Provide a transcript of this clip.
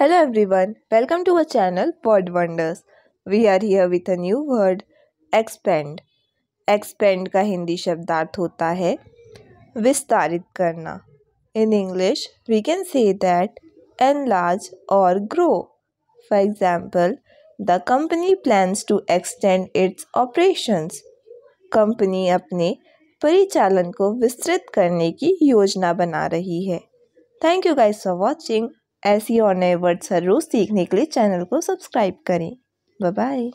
Hello everyone, welcome to our channel Pod Wonders. We are here with a new word expand. Expand का हिंदी शब्दार्थ होता है विस्तारित करना In English, we can say that enlarge or grow. For example, the company plans to extend its operations. Company अपने परिचालन को विस्तृत करने की योजना बना रही है thank you guys for watching ऐसी और नए वर्ड्स हर रोज़ सीखने के लिए चैनल को सब्सक्राइब करें बाय